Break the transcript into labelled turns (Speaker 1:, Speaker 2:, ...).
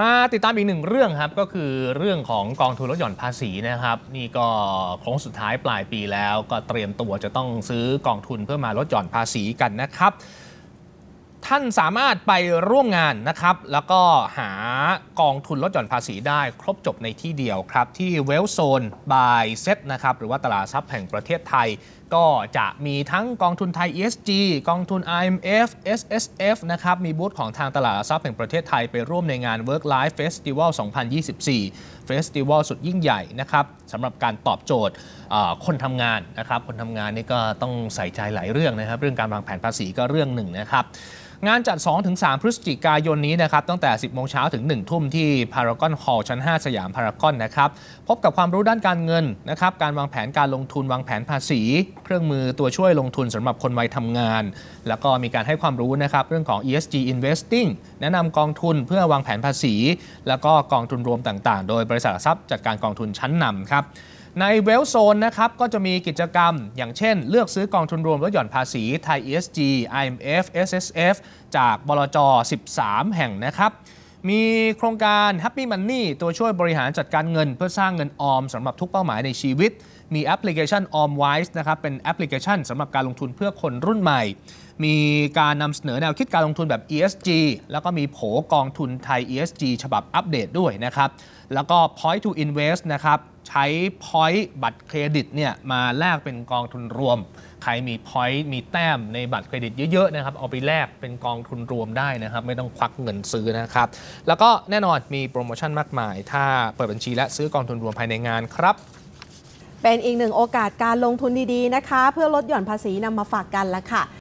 Speaker 1: มาติดตามอีกหนึ่งเรื่องครับ ก็คือเรื่องของกองทุนลดหย่อนภาษีนะครับ นี่ก็โค้งสุดท้ายปลายปีแล้ว ก็เตรียมตัวจะต้องซื้อกองทุนเพื่อมาลดหย่อนภาษีกันนะครับท่านสามารถไปร่วมงานนะครับ แล้วก็หากองทุนลดหย่อนภาษีได้ครบจบในที่เดียวครับ ที่เวลโซนบายเซ็ตนะครับ หรือว่าตลาดทรัพย์แห่งประเทศไทย ก็จะมีทั้งกองทุนไทย ESG กองทุน IMF SSF นะครับ มีบูธของทางตลาดทรัพย์แห่งประเทศไทยไปร่วมในงาน Work Life Festival 2024 Festival สุดยิ่งใหญ่นะครับสำหรับการตอบโจทย์คนทำงานนะครับคนทำงานนี่ก็ต้องใส่ใจหลายเรื่องนะครับเรื่องการวางแผนภาษีก็เรื่องหนึ่งนะครับงานจัด2-3พฤศจิกายนนี้นะครับตั้งแต่ 10โมงเช้าถึง 1ทุ่มที่พารากอนฮอลล์ชั้น 5 สยามพารากอนนะครับพบกับความรู้ด้านการเงินนะครับการวางแผนการลงทุนวางแผนภาษี เครื่องมือตัวช่วยลงทุนสำหรับคนวัยทำงาน แล้วก็มีการให้ความรู้นะครับเรื่องของ ESG Investing แนะนำกองทุนเพื่อวางแผนภาษี แล้วก็กองทุนรวมต่าง ๆ โดยบริษัททรัพย์จัดการกองทุนชั้นนำครับในเวลโซนนะครับก็จะมีกิจกรรม อย่างเช่นเลือกซื้อกองทุนรวมลดหย่อนภาษีไทย ESG IMF SSF จากบลจ 13 แห่งนะครับ มีโครงการ Happy Money ตัวช่วยบริหารจัดการเงินเพื่อสร้างเงินออมสำหรับทุกเป้าหมายในชีวิต มีแอปพลิเคชัน OmWise นะครับเป็นแอปพลิเคชันสำหรับการลงทุนเพื่อคนรุ่นใหม่ มีการนำเสนอแนวคิดการลงทุนแบบ ESG แล้วก็มีโผกองทุนไทย ESG ฉบับอัปเดตด้วยนะครับ แล้วก็ Point to Invest นะครับใช้ point บัตรเครดิตเนี่ยมาแลกเป็นกองทุนรวมใครมี point มีแต้มในบัตรเครดิตเยอะๆนะครับเอาไปแลกเป็นกองทุนรวมได้นะครับไม่ต้องควักเงินซื้อนะครับ แล้วก็แน่นอนมีโปรโมชั่นมากมาย ถ้าเปิดบัญชีและซื้อกองทุนรวมภายในงานครับ เป็นอีกหนึ่งโอกาสการลงทุนดีๆนะคะ เพื่อลดหย่อนภาษีนำมาฝากกันละค่ะ